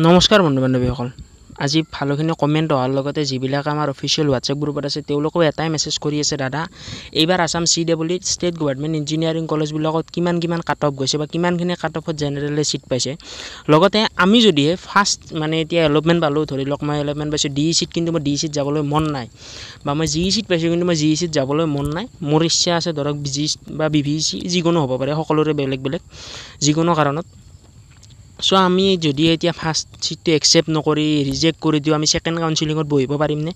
নমস্কাৰ বন্ধু বান্ধৱীসকল আজি ভালোখিনি কমেণ্ট অহাৰ লগতে যিবিলাক আমাৰ অফিচিয়েল হোৱাটছএপ গ্ৰুপত আছে তেওঁলোকেও এটাই মেছেজ কৰি আছে দাদা এইবাৰ আছাম চি ডাব্লি ষ্টেট গভৰ্ণমেণ্ট ইঞ্জিনিয়াৰিং কলেজবিলাকত কিমান কিমান কাট অফ গৈছে বা কিমানখিনি কাট অফত জেনেৰেলি ছিট পাইছে লগতে আমি যদিহে ফাৰ্ষ্ট মানে এতিয়া এলভমেণ্ট পালোঁ ধৰি লওক মই এলভমেণ্ট পাইছোঁ ডি ই চিট কিন্তু মই ডি ই চিট যাবলৈ মন নাই বা মই জি ই e চিট পাইছোঁ কিন্তু মই জি ই চিট যাবলৈ মন নাই মোৰ ইচ্ছা আছে ধৰক জি e বা বি ভি চি যিকোনো হ'ব পাৰে সকলোৰে বেলেগ বেলেগ যিকোনো কাৰণত চ' আমি যদি এতিয়া ফাৰ্ষ্ট চিটটো একচেপ্ট নকৰি ৰিজেক্ট কৰি দিওঁ আমি ছেকেণ্ড কাউন্সিলিঙত বহিব পাৰিমনে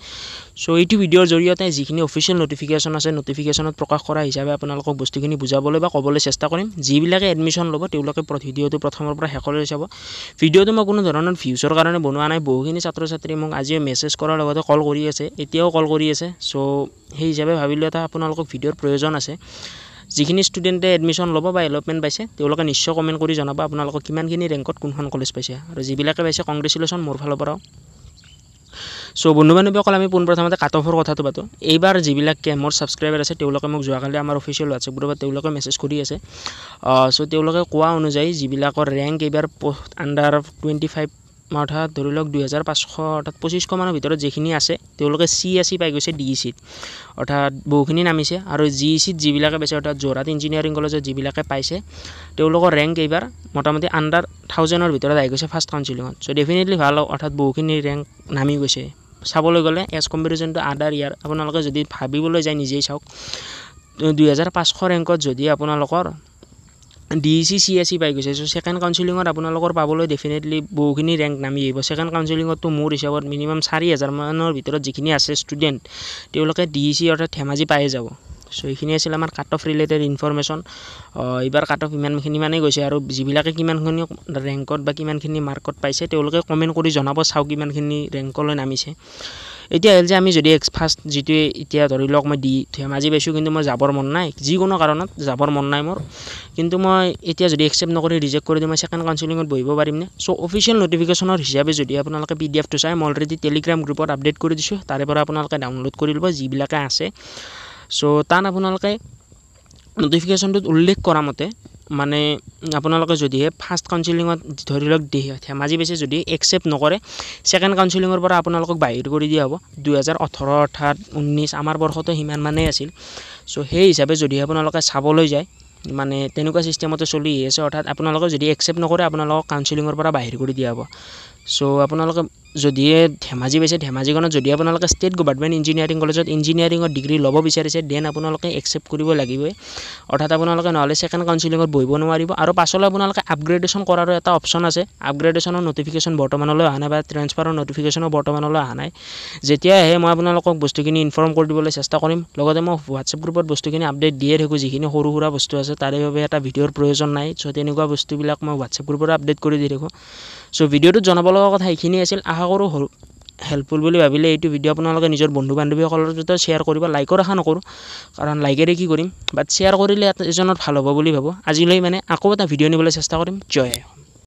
চ' এইটো ভিডিঅ'ৰ জৰিয়তে যিখিনি অফিচিয়েল ন'টিফিকেশ্যন আছে ন'টিফিকেশ্যনত প্ৰকাশ কৰা হিচাপে আপোনালোকক বস্তুখিনি বুজাবলৈ বা ক'বলৈ চেষ্টা কৰিম যিবিলাকে এডমিশ্যন ল'ব তেওঁলোকে ভিডিঅ'টো প্ৰথমৰ পৰা শেষলৈ চাব ভিডিঅ'টো মই কোনো ধৰণৰ ভিউজৰ কাৰণে বনোৱা নাই বহুখিনি ছাত্ৰ ছাত্ৰীয়ে মোক আজিও মেছেজ কৰাৰ লগতে কল কৰি আছে এতিয়াও কল কৰি আছে চ' সেই হিচাপে ভাবিলোঁ এটা আপোনালোকক ভিডিঅ'ৰ প্ৰয়োজন আছে যিখিনি ষ্টুডেণ্টে এডমিশ্যন ল'ব বা এলপমেণ্ট পাইছে তেওঁলোকে নিশ্চয় কমেণ্ট কৰি জনাব আপোনালোকক কিমানখিনি ৰেংকত কোনখন কলেজ পাইছে আৰু যিবিলাকে পাইছে কংগ্ৰেচুলেশ্যন মোৰ ফালৰ পৰাও চ' বন্ধু বান্ধৱীসকল আমি পোনপ্ৰথমতে কাট অফৰ কথাটো পাতোঁ এইবাৰ যিবিলাক কে মোৰ ছাবস্ক্ৰাইবাৰ আছে তেওঁলোকে মোক যোৱাকালি আমাৰ অফিচিয়েল হোৱাটছএপ গ্ৰুপত তেওঁলোকে মেছেজ কৰি আছে চ' তেওঁলোকে কোৱা অনুযায়ী যিবিলাকৰ ৰেংক এইবাৰ আণ্ডাৰ টুৱেণ্টি ফাইভ অৰ্থাৎ ধৰি লওক দুহেজাৰ পাঁচশ অৰ্থাৎ পঁচিছশ মানৰ ভিতৰত যিখিনি আছে তেওঁলোকে চি এ চি পাই গৈছে ডি ই চিত অৰ্থাৎ বহুখিনি নামিছে আৰু জি ই চিত যিবিলাকে পাইছে অৰ্থাৎ যোৰহাট ইঞ্জিনিয়াৰিং কলেজত যিবিলাকে পাইছে তেওঁলোকৰ ৰেংক এইবাৰ মোটামুটি আণ্ডাৰ থাউজেণ্ডৰ ভিতৰত আহি গৈছে ফাৰ্ষ্ট কাউঞ্চিলিঙত চ' ডেফিনেটলি ভাল হওক অৰ্থাৎ বহুখিনি ৰেংক নামি গৈছে চাবলৈ গ'লে এজ কম্পেৰিজন টু আদাৰ ইয়াৰ আপোনালোকে যদি ভাবিবলৈ যায় নিজেই চাওক দুহেজাৰ পাঁচশ ৰেংকত যদি আপোনালোকৰ D C C S C পাই গৈছে চ' ছেকেণ্ড কাউঞ্চিলিঙত আপোনালোকৰ পাবলৈ ডেফিনেটলি বহুখিনি ৰেংক নামি আহিব ছেকেণ্ড কাউঞ্চিলিঙতো মোৰ হিচাপত মিনিমাম চাৰি হাজাৰমানৰ ভিতৰত যিখিনি আছে ষ্টুডেণ্ট তেওঁলোকে ডি চি অৰ্থাৎ ধেমাজি পায়ে যাব চ' এইখিনি আছিল আমাৰ কাট অফ ৰিলেটেড ইনফৰমেশ্যন এইবাৰ কাট অফ ইমানখিনি মানেই গৈছে আৰু যিবিলাকে কিমানখিনি ৰেংকত বা কিমানখিনি মাৰ্কত পাইছে তেওঁলোকে কমেণ্ট কৰি জনাব চাওক কিমানখিনি ৰেংকলৈ নামিছে এতিয়া আহিল যে আমি যদি এক্সফাষ্ট যিটোৱে এতিয়া ধৰি লওক মই দি থৈ মাজি পাইছোঁ কিন্তু মই যাবৰ মন নাই যিকোনো কাৰণত যাবৰ মন নাই মোৰ কিন্তু মই এতিয়া যদি একচেপ্ট নকৰি ৰিজেক্ট কৰি দিওঁ মই ছেকেণ্ড কাউঞ্চেলিঙত বহিব পাৰিমনে চ' অফিচিয়েল নটিফিকেশ্যনৰ হিচাপে যদি আপোনালোকে পি ডি এফটো চাই মই অলৰেডি টেলিগ্ৰাম গ্ৰুপত আপডেট কৰি দিছোঁ তাৰে পৰা আপোনালোকে ডাউনলোড কৰি ল'ব যিবিলাকে আছে চ' তাত আপোনালোকে নটিফিকেশ্যনটোত উল্লেখ কৰা মতে মানে আপোনালোকে যদিহে ফাৰ্ষ্ট কাউঞ্চিলিঙত ধৰি লওক ধেমাজি বেছি যদি একচেপ্ট নকৰে ছেকেণ্ড কাউঞ্চিলিঙৰ পৰা আপোনালোকক বাহিৰ কৰি দিয়া হ'ব দুহেজাৰ ওঠৰ অৰ্থাৎ ঊনৈছ আমাৰ বৰ্ষতো মানেই আছিল চ' সেই হিচাপে যদিহে আপোনালোকে চাবলৈ যায় মানে তেনেকুৱা ছিষ্টেমতে চলি আহি আছে অৰ্থাৎ আপোনালোকে যদি একচেপ্ট নকৰে আপোনালোকক কাউঞ্চিলিঙৰ পৰা বাহিৰ কৰি দিয়া হ'ব চ' আপোনালোকে যদিহে ধেমাজি পাইছে ধেমাজিখনত যদি আপোনালোকে ষ্টেট গভৰ্ণমেণ্ট ইঞ্জিনিয়াৰিং কলেজত ইঞ্জিনিয়াৰিঙৰ ডিগ্ৰী ল'ব বিচাৰিছে দেন আপোনালোকে একচেপ্ট কৰিব লাগিবই অৰ্থাৎ আপোনালোকে নহ'লে ছেকেণ্ড কাউঞ্চিলিঙত বহিব নোৱাৰিব আৰু পাছলৈ আপোনালোকে আপগ্ৰেডেশ্যন কৰাৰো এটা অপশ্যন আছে আপগ্ৰেডেশ্যনৰ ন'টিফিকেশ্যন বৰ্তমানলৈ অহা নাই বা ট্ৰেন্সফাৰৰ ন'টিফিকেশ্যনো বৰ্তমানলৈ অহা নাই যেতিয়াই আহে মই আপোনালোকক বস্তুখিনি ইনফৰ্ম কৰি দিবলৈ চেষ্টা কৰিম লগতে মই হোৱাটছএপ গ্ৰুপত বস্তুখিনি আপডেট দিয়ে থাকোঁ যিখিনি সৰু সুৰা বস্তু আছে তাৰে বাবে এটা ভিডিঅ'ৰ প্ৰয়োজন নাই চ' তেনেকুৱা বস্তুবিলাক মই হোৱাটছএপ গ্ৰুপত আপডেট কৰি দি থাকোঁ চ' ভিডিঅ'টোত জনাব লগা কথা এইখিনি আছিল আহক আশা কৰোঁ হেল্পফুল বুলি ভাবিলে এইটো ভিডিঅ' আপোনালোকে নিজৰ বন্ধু বান্ধৱীসকলৰ ভিতৰত শ্বেয়াৰ কৰিব লাইকৰ আশা নকৰোঁ কাৰণ লাইকেৰে কি কৰিম বাট শ্বেয়াৰ কৰিলে এজনৰ ভাল হ'ব বুলি ভাবোঁ আজিলৈ মানে আকৌ এটা ভিডিঅ' নিবলৈ চেষ্টা কৰিম জয়